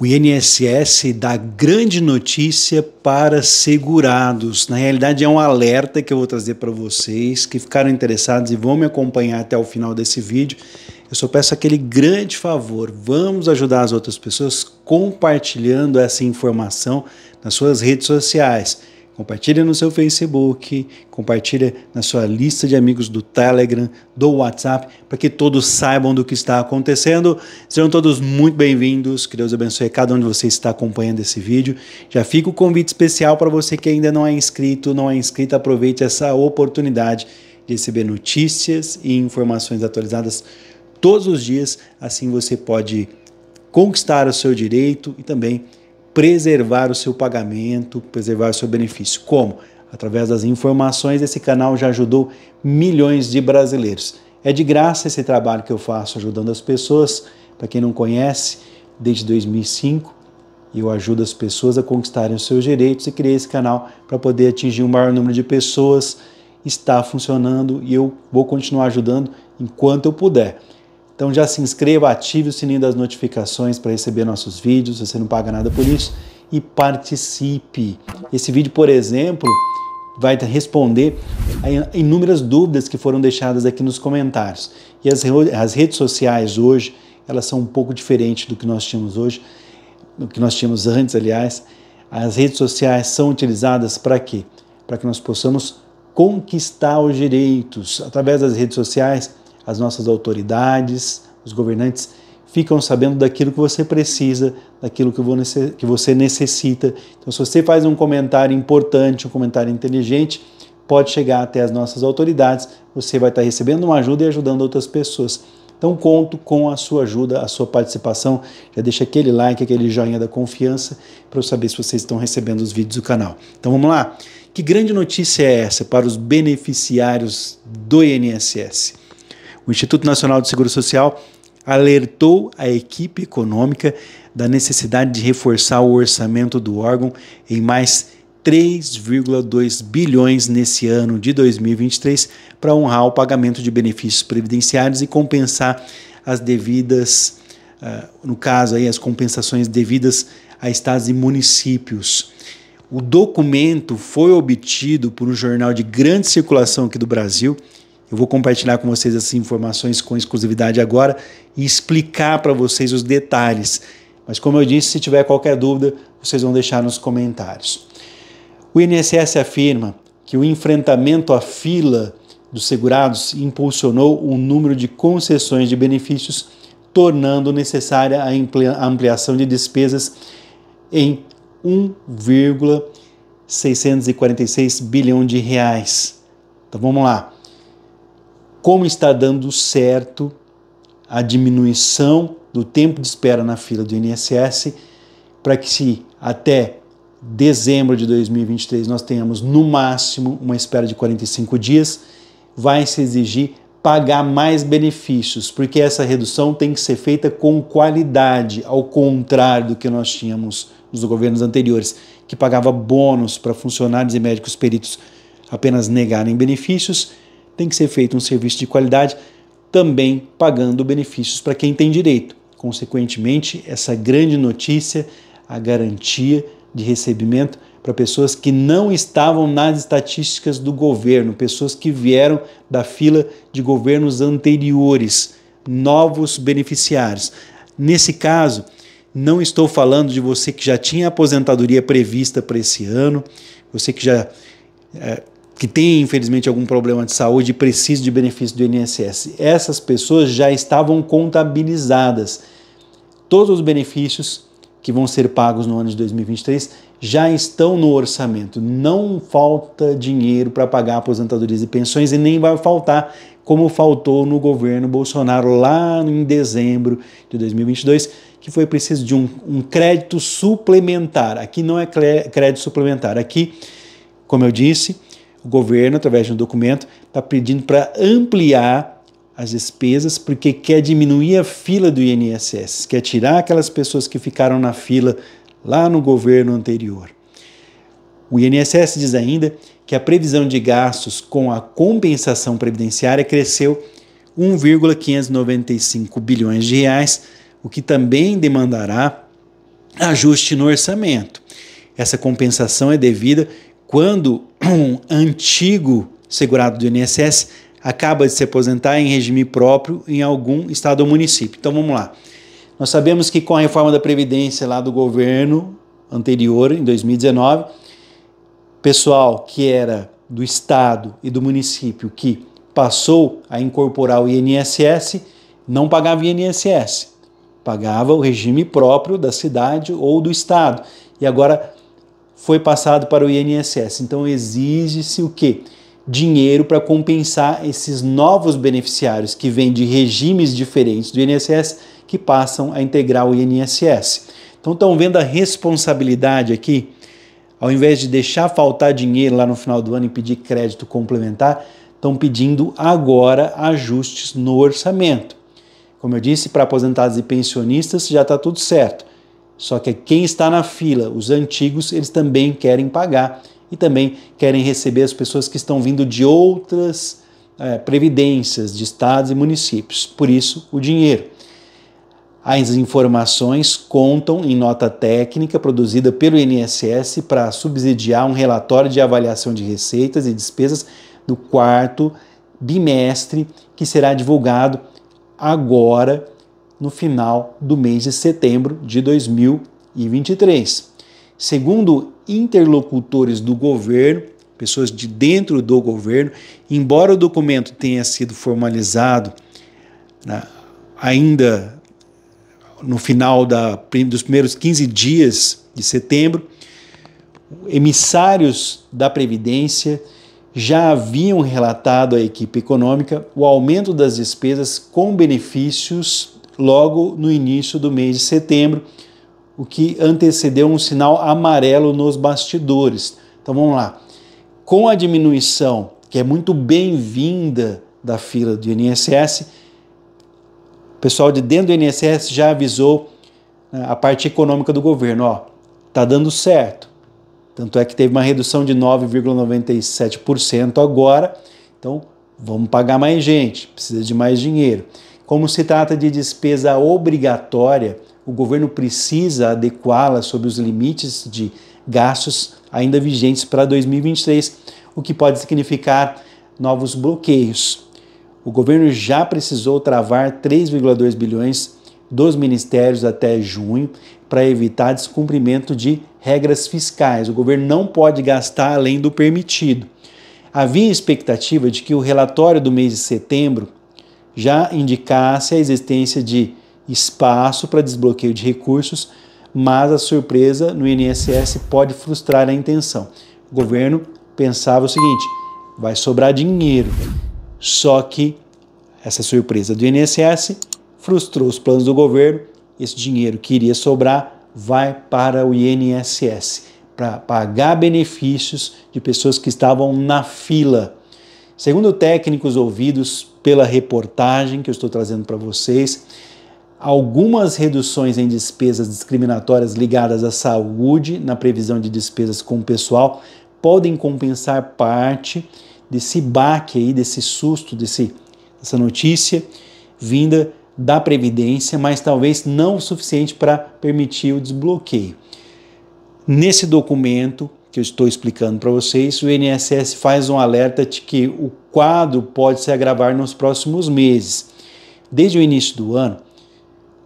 O INSS dá grande notícia para segurados. Na realidade, é um alerta que eu vou trazer para vocês que ficaram interessados e vão me acompanhar até o final desse vídeo. Eu só peço aquele grande favor: vamos ajudar as outras pessoas compartilhando essa informação nas suas redes sociais. Compartilha no seu Facebook, compartilha na sua lista de amigos do Telegram, do WhatsApp, para que todos saibam do que está acontecendo. Sejam todos muito bem-vindos. Que Deus abençoe cada um de vocês que está acompanhando esse vídeo. Já fica o convite especial para você que ainda não é inscrito, não é inscrito, aproveite essa oportunidade de receber notícias e informações atualizadas todos os dias. Assim você pode conquistar o seu direito e também preservar o seu pagamento, preservar o seu benefício. Como? Através das informações, esse canal já ajudou milhões de brasileiros. É de graça esse trabalho que eu faço ajudando as pessoas. Para quem não conhece, desde 2005 eu ajudo as pessoas a conquistarem os seus direitos e criei esse canal para poder atingir o um maior número de pessoas. Está funcionando e eu vou continuar ajudando enquanto eu puder. Então já se inscreva, ative o sininho das notificações para receber nossos vídeos, você não paga nada por isso, e participe. Esse vídeo, por exemplo, vai responder a inúmeras dúvidas que foram deixadas aqui nos comentários. E as, as redes sociais hoje, elas são um pouco diferentes do que nós tínhamos hoje, do que nós tínhamos antes, aliás. As redes sociais são utilizadas para quê? Para que nós possamos conquistar os direitos. Através das redes sociais, as nossas autoridades, os governantes ficam sabendo daquilo que você precisa, daquilo que você necessita. Então, se você faz um comentário importante, um comentário inteligente, pode chegar até as nossas autoridades, você vai estar recebendo uma ajuda e ajudando outras pessoas. Então, conto com a sua ajuda, a sua participação. Já deixa aquele like, aquele joinha da confiança para eu saber se vocês estão recebendo os vídeos do canal. Então, vamos lá. Que grande notícia é essa para os beneficiários do INSS? o Instituto Nacional de Seguro Social alertou a equipe econômica da necessidade de reforçar o orçamento do órgão em mais 3,2 bilhões nesse ano de 2023 para honrar o pagamento de benefícios previdenciários e compensar as devidas, uh, no caso aí, as compensações devidas a estados e municípios. O documento foi obtido por um jornal de grande circulação aqui do Brasil eu vou compartilhar com vocês essas informações com exclusividade agora e explicar para vocês os detalhes. Mas como eu disse, se tiver qualquer dúvida, vocês vão deixar nos comentários. O INSS afirma que o enfrentamento à fila dos segurados impulsionou o número de concessões de benefícios, tornando necessária a ampliação de despesas em 1,646 bilhão de reais. Então vamos lá como está dando certo a diminuição do tempo de espera na fila do INSS para que se até dezembro de 2023 nós tenhamos no máximo uma espera de 45 dias, vai se exigir pagar mais benefícios, porque essa redução tem que ser feita com qualidade, ao contrário do que nós tínhamos nos governos anteriores, que pagava bônus para funcionários e médicos peritos apenas negarem benefícios tem que ser feito um serviço de qualidade, também pagando benefícios para quem tem direito. Consequentemente, essa grande notícia, a garantia de recebimento para pessoas que não estavam nas estatísticas do governo, pessoas que vieram da fila de governos anteriores, novos beneficiários. Nesse caso, não estou falando de você que já tinha aposentadoria prevista para esse ano, você que já é, que tem infelizmente algum problema de saúde e precisa de benefício do INSS. Essas pessoas já estavam contabilizadas. Todos os benefícios que vão ser pagos no ano de 2023 já estão no orçamento. Não falta dinheiro para pagar aposentadorias e pensões e nem vai faltar, como faltou no governo Bolsonaro lá em dezembro de 2022, que foi preciso de um, um crédito suplementar. Aqui não é crédito suplementar, aqui, como eu disse, o governo, através de um documento, está pedindo para ampliar as despesas porque quer diminuir a fila do INSS, quer tirar aquelas pessoas que ficaram na fila lá no governo anterior. O INSS diz ainda que a previsão de gastos com a compensação previdenciária cresceu 1,595 bilhões de reais, o que também demandará ajuste no orçamento. Essa compensação é devida quando um antigo segurado do INSS acaba de se aposentar em regime próprio em algum estado ou município. Então vamos lá. Nós sabemos que com a reforma da Previdência lá do governo anterior, em 2019, pessoal que era do estado e do município que passou a incorporar o INSS não pagava INSS, pagava o regime próprio da cidade ou do estado. E agora foi passado para o INSS. Então exige-se o quê? Dinheiro para compensar esses novos beneficiários que vêm de regimes diferentes do INSS que passam a integrar o INSS. Então estão vendo a responsabilidade aqui, ao invés de deixar faltar dinheiro lá no final do ano e pedir crédito complementar, estão pedindo agora ajustes no orçamento. Como eu disse, para aposentados e pensionistas já está tudo certo. Só que quem está na fila, os antigos, eles também querem pagar e também querem receber as pessoas que estão vindo de outras é, previdências, de estados e municípios. Por isso, o dinheiro. As informações contam em nota técnica produzida pelo INSS para subsidiar um relatório de avaliação de receitas e despesas do quarto bimestre, que será divulgado agora no final do mês de setembro de 2023. Segundo interlocutores do governo, pessoas de dentro do governo, embora o documento tenha sido formalizado né, ainda no final da, dos primeiros 15 dias de setembro, emissários da Previdência já haviam relatado à equipe econômica o aumento das despesas com benefícios logo no início do mês de setembro, o que antecedeu um sinal amarelo nos bastidores. Então vamos lá. Com a diminuição, que é muito bem-vinda da fila do INSS, o pessoal de dentro do INSS já avisou né, a parte econômica do governo, ó, tá dando certo. Tanto é que teve uma redução de 9,97% agora. Então, vamos pagar mais gente, precisa de mais dinheiro. Como se trata de despesa obrigatória, o governo precisa adequá-la sob os limites de gastos ainda vigentes para 2023, o que pode significar novos bloqueios. O governo já precisou travar 3,2 bilhões dos ministérios até junho para evitar descumprimento de regras fiscais. O governo não pode gastar além do permitido. Havia expectativa de que o relatório do mês de setembro já indicasse a existência de espaço para desbloqueio de recursos, mas a surpresa no INSS pode frustrar a intenção. O governo pensava o seguinte: vai sobrar dinheiro. Só que essa surpresa do INSS frustrou os planos do governo. Esse dinheiro que iria sobrar vai para o INSS para pagar benefícios de pessoas que estavam na fila Segundo técnicos ouvidos pela reportagem que eu estou trazendo para vocês, algumas reduções em despesas discriminatórias ligadas à saúde na previsão de despesas com o pessoal podem compensar parte desse baque aí, desse susto, desse, dessa notícia vinda da Previdência, mas talvez não o suficiente para permitir o desbloqueio. Nesse documento, que eu estou explicando para vocês, o INSS faz um alerta de que o quadro pode se agravar nos próximos meses. Desde o início do ano,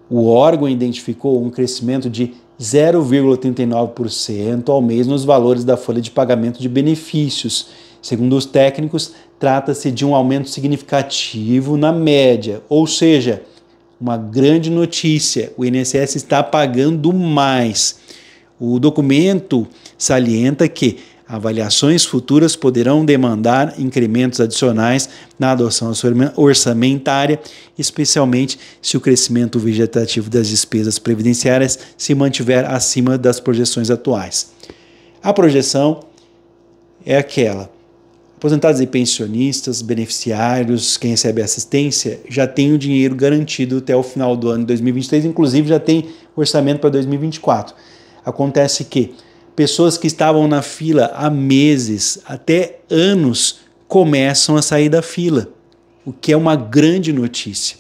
o órgão identificou um crescimento de 0,39% ao mês nos valores da folha de pagamento de benefícios. Segundo os técnicos, trata-se de um aumento significativo na média, ou seja, uma grande notícia: o INSS está pagando mais. O documento salienta que avaliações futuras poderão demandar incrementos adicionais na adoção orçamentária, especialmente se o crescimento vegetativo das despesas previdenciárias se mantiver acima das projeções atuais. A projeção é aquela. Aposentados e pensionistas, beneficiários, quem recebe assistência, já tem o dinheiro garantido até o final do ano de 2023, inclusive já tem orçamento para 2024. Acontece que pessoas que estavam na fila há meses, até anos, começam a sair da fila, o que é uma grande notícia.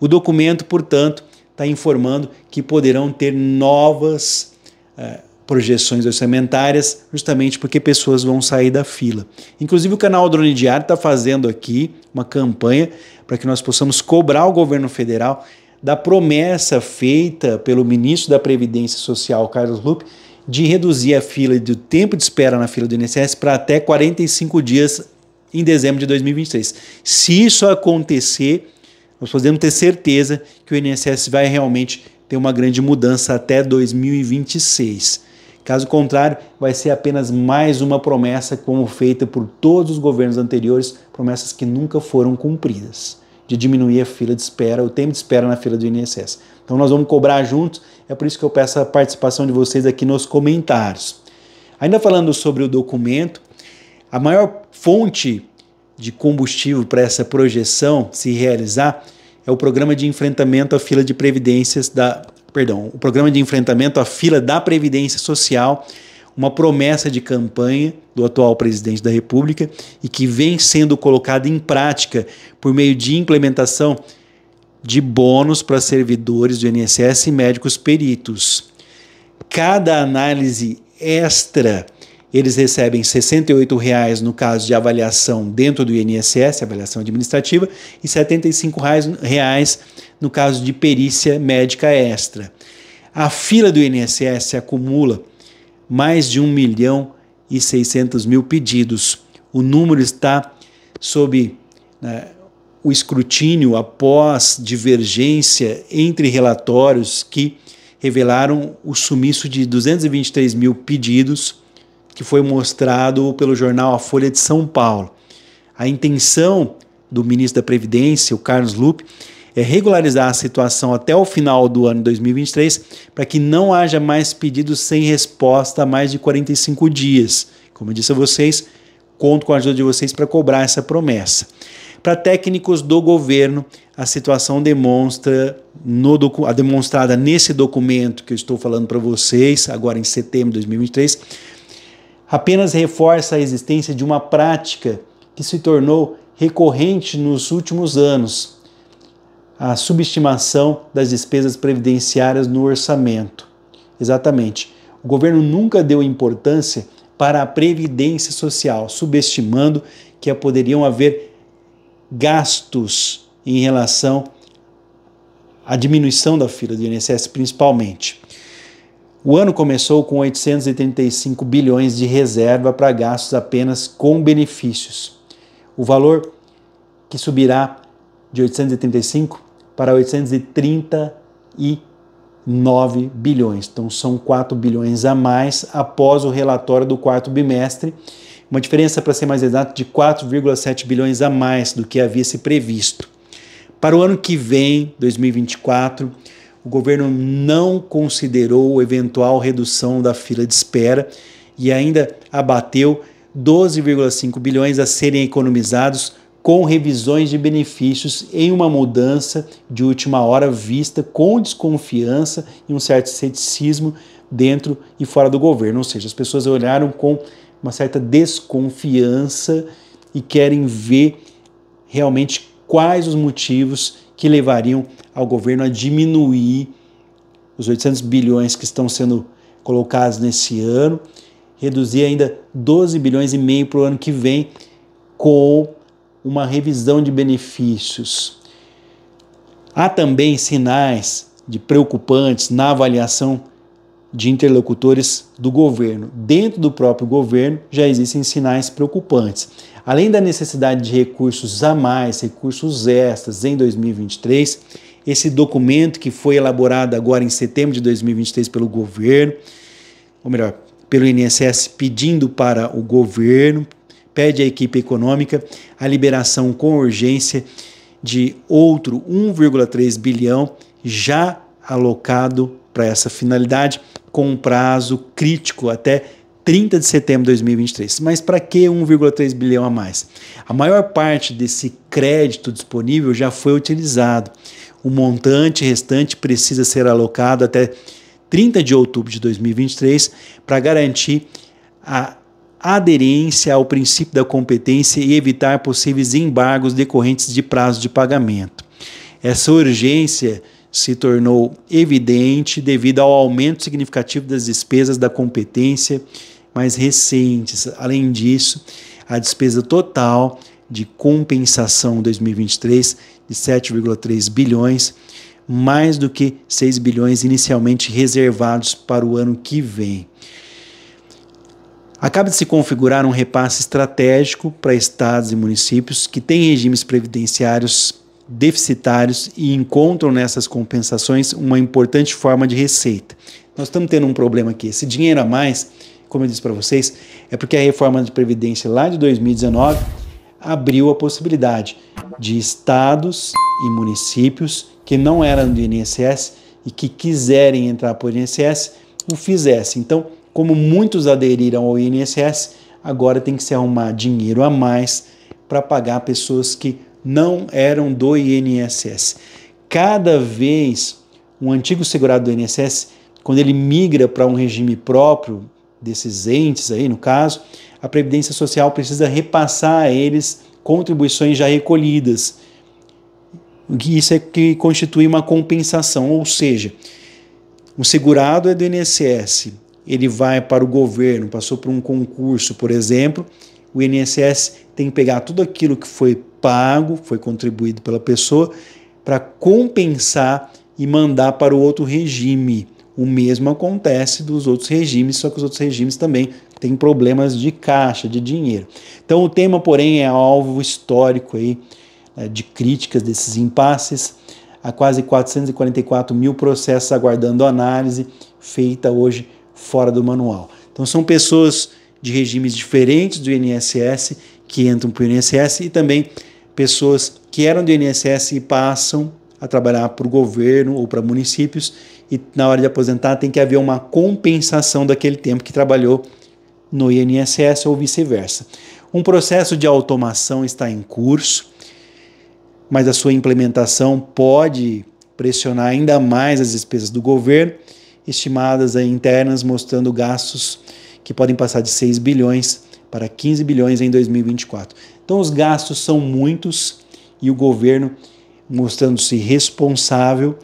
O documento, portanto, está informando que poderão ter novas eh, projeções orçamentárias, justamente porque pessoas vão sair da fila. Inclusive, o canal Drone Diário está fazendo aqui uma campanha para que nós possamos cobrar o governo federal da promessa feita pelo ministro da Previdência Social, Carlos Lupe, de reduzir a fila do tempo de espera na fila do INSS para até 45 dias em dezembro de 2023. Se isso acontecer, nós podemos ter certeza que o INSS vai realmente ter uma grande mudança até 2026. Caso contrário, vai ser apenas mais uma promessa como feita por todos os governos anteriores, promessas que nunca foram cumpridas de diminuir a fila de espera, o tempo de espera na fila do INSS. Então nós vamos cobrar juntos, é por isso que eu peço a participação de vocês aqui nos comentários. Ainda falando sobre o documento, a maior fonte de combustível para essa projeção se realizar é o programa de enfrentamento à fila de previdências da, perdão, o programa de enfrentamento à fila da previdência social uma promessa de campanha do atual presidente da República e que vem sendo colocada em prática por meio de implementação de bônus para servidores do INSS e médicos peritos. Cada análise extra, eles recebem R$ 68,00 no caso de avaliação dentro do INSS, avaliação administrativa, e R$ 75,00 no caso de perícia médica extra. A fila do INSS acumula mais de 1 milhão e 600 mil pedidos. O número está sob né, o escrutínio após divergência entre relatórios que revelaram o sumiço de 223 mil pedidos que foi mostrado pelo jornal A Folha de São Paulo. A intenção do ministro da Previdência, o Carlos Lupe, é, regularizar a situação até o final do ano 2023, para que não haja mais pedidos sem resposta mais de 45 dias. Como eu disse a vocês, conto com a ajuda de vocês para cobrar essa promessa. Para técnicos do governo, a situação demonstra no a demonstrada nesse documento que eu estou falando para vocês, agora em setembro de 2023, apenas reforça a existência de uma prática que se tornou recorrente nos últimos anos, a subestimação das despesas previdenciárias no orçamento. Exatamente. O governo nunca deu importância para a previdência social, subestimando que poderiam haver gastos em relação à diminuição da fila do INSS, principalmente. O ano começou com 885 bilhões de reserva para gastos apenas com benefícios. O valor que subirá de 835 para 839 bilhões. Então são 4 bilhões a mais após o relatório do quarto bimestre, uma diferença para ser mais exato de 4,7 bilhões a mais do que havia se previsto. Para o ano que vem, 2024, o governo não considerou eventual redução da fila de espera e ainda abateu 12,5 bilhões a serem economizados com revisões de benefícios em uma mudança de última hora vista com desconfiança e um certo ceticismo dentro e fora do governo. Ou seja, as pessoas olharam com uma certa desconfiança e querem ver realmente quais os motivos que levariam ao governo a diminuir os 800 bilhões que estão sendo colocados nesse ano, reduzir ainda 12 bilhões e meio para o ano que vem com uma revisão de benefícios. Há também sinais de preocupantes na avaliação de interlocutores do governo. Dentro do próprio governo já existem sinais preocupantes. Além da necessidade de recursos a mais, recursos extras em 2023, esse documento que foi elaborado agora em setembro de 2023 pelo governo, ou melhor, pelo INSS pedindo para o governo, pede à equipe econômica a liberação com urgência de outro 1,3 bilhão já alocado para essa finalidade, com um prazo crítico até 30 de setembro de 2023. Mas para que 1,3 bilhão a mais? A maior parte desse crédito disponível já foi utilizado. O montante restante precisa ser alocado até 30 de outubro de 2023 para garantir a aderência ao princípio da competência e evitar possíveis embargos decorrentes de prazo de pagamento. Essa urgência se tornou evidente devido ao aumento significativo das despesas da competência mais recentes. Além disso, a despesa total de compensação 2023 de 7,3 bilhões, mais do que 6 bilhões inicialmente reservados para o ano que vem. Acaba de se configurar um repasse estratégico para estados e municípios que têm regimes previdenciários deficitários e encontram nessas compensações uma importante forma de receita. Nós estamos tendo um problema aqui. Esse dinheiro a mais, como eu disse para vocês, é porque a reforma de previdência lá de 2019 abriu a possibilidade de estados e municípios que não eram do INSS e que quiserem entrar por INSS o fizessem. Então, como muitos aderiram ao INSS, agora tem que se arrumar dinheiro a mais para pagar pessoas que não eram do INSS. Cada vez um antigo segurado do INSS, quando ele migra para um regime próprio desses entes aí, no caso, a Previdência Social precisa repassar a eles contribuições já recolhidas. Isso é que constitui uma compensação, ou seja, o segurado é do INSS, ele vai para o governo, passou por um concurso, por exemplo, o INSS tem que pegar tudo aquilo que foi pago, foi contribuído pela pessoa, para compensar e mandar para o outro regime. O mesmo acontece dos outros regimes, só que os outros regimes também têm problemas de caixa, de dinheiro. Então o tema, porém, é alvo histórico aí né, de críticas desses impasses. Há quase 444 mil processos aguardando análise feita hoje fora do manual. Então são pessoas de regimes diferentes do INSS que entram para o INSS e também pessoas que eram do INSS e passam a trabalhar para o governo ou para municípios e na hora de aposentar tem que haver uma compensação daquele tempo que trabalhou no INSS ou vice-versa. Um processo de automação está em curso, mas a sua implementação pode pressionar ainda mais as despesas do governo estimadas aí, internas mostrando gastos que podem passar de 6 bilhões para 15 bilhões em 2024. Então os gastos são muitos e o governo, mostrando-se responsável,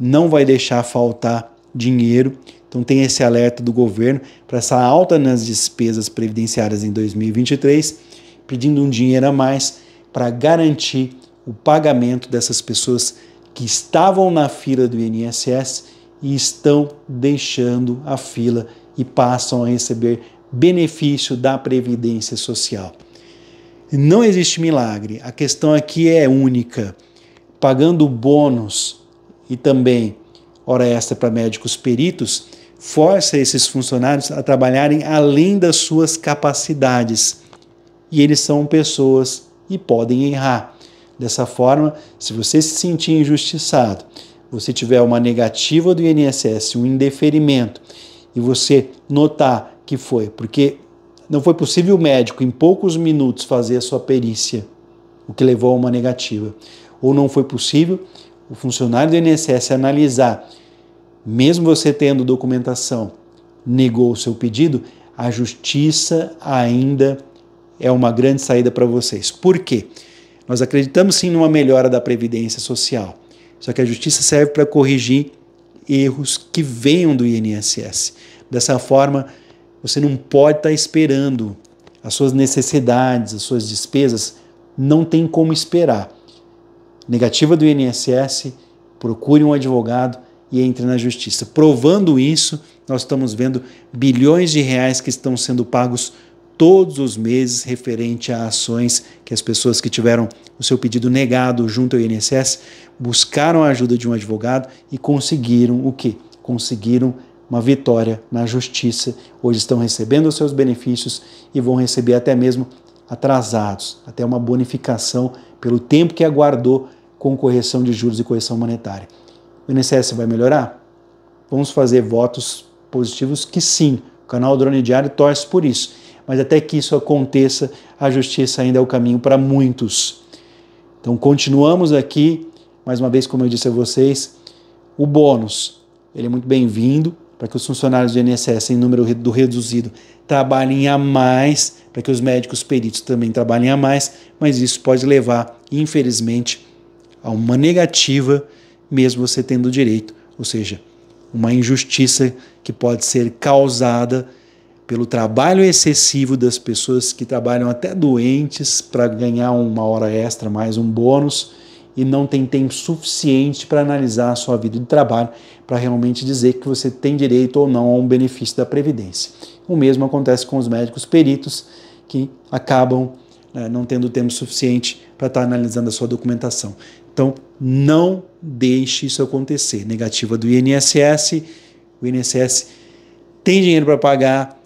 não vai deixar faltar dinheiro. Então tem esse alerta do governo para essa alta nas despesas previdenciárias em 2023, pedindo um dinheiro a mais para garantir o pagamento dessas pessoas que estavam na fila do INSS e estão deixando a fila e passam a receber benefício da previdência social. Não existe milagre, a questão aqui é única. Pagando bônus e também hora extra para médicos peritos, força esses funcionários a trabalharem além das suas capacidades. E eles são pessoas e podem errar. Dessa forma, se você se sentir injustiçado, você tiver uma negativa do INSS, um indeferimento, e você notar que foi, porque não foi possível o médico em poucos minutos fazer a sua perícia, o que levou a uma negativa, ou não foi possível o funcionário do INSS analisar, mesmo você tendo documentação, negou o seu pedido, a justiça ainda é uma grande saída para vocês. Por quê? Nós acreditamos sim numa melhora da previdência social só que a justiça serve para corrigir erros que venham do INSS. Dessa forma, você não pode estar tá esperando as suas necessidades, as suas despesas, não tem como esperar. Negativa do INSS, procure um advogado e entre na justiça. Provando isso, nós estamos vendo bilhões de reais que estão sendo pagos todos os meses referente a ações que as pessoas que tiveram o seu pedido negado junto ao INSS buscaram a ajuda de um advogado e conseguiram o quê? Conseguiram uma vitória na justiça. Hoje estão recebendo os seus benefícios e vão receber até mesmo atrasados, até uma bonificação pelo tempo que aguardou com correção de juros e correção monetária. O INSS vai melhorar? Vamos fazer votos positivos que sim. O canal Drone Diário torce por isso mas até que isso aconteça, a justiça ainda é o caminho para muitos. Então continuamos aqui, mais uma vez, como eu disse a vocês, o bônus. Ele é muito bem-vindo para que os funcionários do INSS, em número do reduzido, trabalhem a mais, para que os médicos peritos também trabalhem a mais, mas isso pode levar, infelizmente, a uma negativa, mesmo você tendo direito, ou seja, uma injustiça que pode ser causada pelo trabalho excessivo das pessoas que trabalham até doentes para ganhar uma hora extra, mais um bônus, e não tem tempo suficiente para analisar a sua vida de trabalho para realmente dizer que você tem direito ou não a um benefício da Previdência. O mesmo acontece com os médicos peritos que acabam né, não tendo tempo suficiente para estar tá analisando a sua documentação. Então, não deixe isso acontecer. Negativa do INSS, o INSS tem dinheiro para pagar,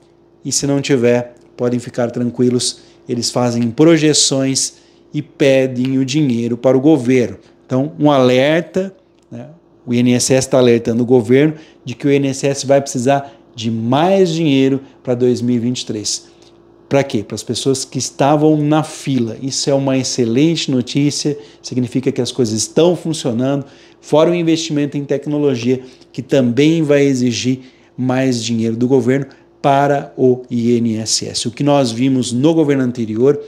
e se não tiver, podem ficar tranquilos, eles fazem projeções e pedem o dinheiro para o governo. Então, um alerta, né? o INSS está alertando o governo de que o INSS vai precisar de mais dinheiro para 2023. Para quê? Para as pessoas que estavam na fila. Isso é uma excelente notícia, significa que as coisas estão funcionando, fora o investimento em tecnologia, que também vai exigir mais dinheiro do governo para o INSS. O que nós vimos no governo anterior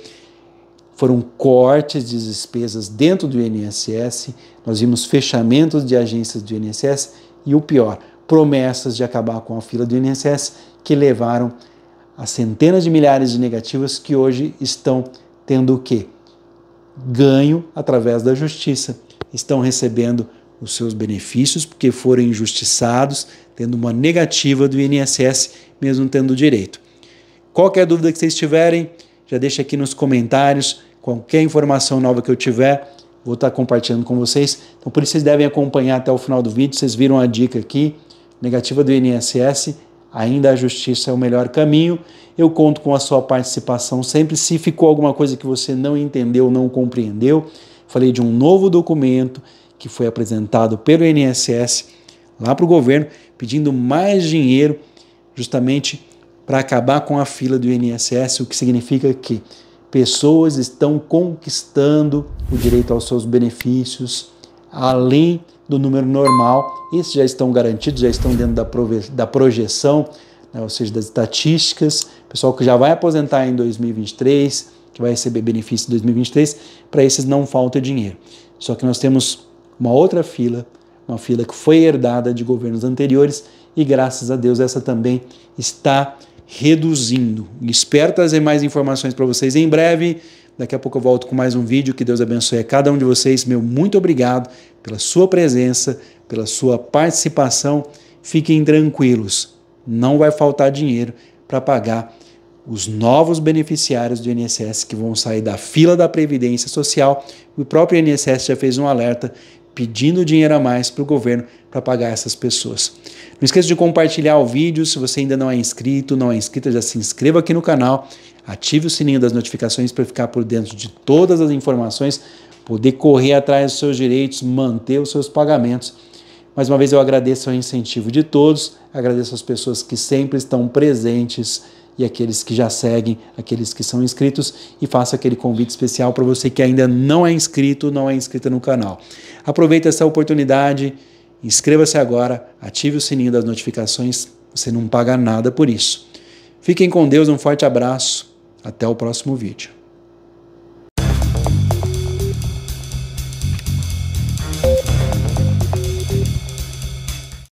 foram cortes de despesas dentro do INSS, nós vimos fechamentos de agências do INSS e o pior, promessas de acabar com a fila do INSS que levaram a centenas de milhares de negativas que hoje estão tendo o quê? Ganho através da justiça. Estão recebendo os seus benefícios porque foram injustiçados, tendo uma negativa do INSS, mesmo tendo direito. Qualquer dúvida que vocês tiverem, já deixa aqui nos comentários. Qualquer informação nova que eu tiver, vou estar compartilhando com vocês. Então, por isso vocês devem acompanhar até o final do vídeo. Vocês viram a dica aqui, negativa do INSS, ainda a justiça é o melhor caminho. Eu conto com a sua participação sempre. Se ficou alguma coisa que você não entendeu, não compreendeu, falei de um novo documento que foi apresentado pelo INSS lá para o governo, pedindo mais dinheiro, justamente para acabar com a fila do INSS, o que significa que pessoas estão conquistando o direito aos seus benefícios além do número normal. Esses já estão garantidos, já estão dentro da, da projeção, né, ou seja, das estatísticas. Pessoal que já vai aposentar em 2023, que vai receber benefício em 2023, para esses não falta dinheiro. Só que nós temos uma outra fila uma fila que foi herdada de governos anteriores e graças a Deus essa também está reduzindo. Espero trazer mais informações para vocês em breve. Daqui a pouco eu volto com mais um vídeo. Que Deus abençoe a cada um de vocês. Meu muito obrigado pela sua presença, pela sua participação. Fiquem tranquilos, não vai faltar dinheiro para pagar os novos beneficiários do INSS que vão sair da fila da Previdência Social. O próprio INSS já fez um alerta pedindo dinheiro a mais para o governo para pagar essas pessoas. Não esqueça de compartilhar o vídeo. Se você ainda não é inscrito, não é inscrita, já se inscreva aqui no canal, ative o sininho das notificações para ficar por dentro de todas as informações, poder correr atrás dos seus direitos, manter os seus pagamentos. Mais uma vez eu agradeço o incentivo de todos, agradeço as pessoas que sempre estão presentes e aqueles que já seguem, aqueles que são inscritos, e faço aquele convite especial para você que ainda não é inscrito, não é inscrita no canal. Aproveite essa oportunidade, inscreva-se agora, ative o sininho das notificações, você não paga nada por isso. Fiquem com Deus, um forte abraço, até o próximo vídeo.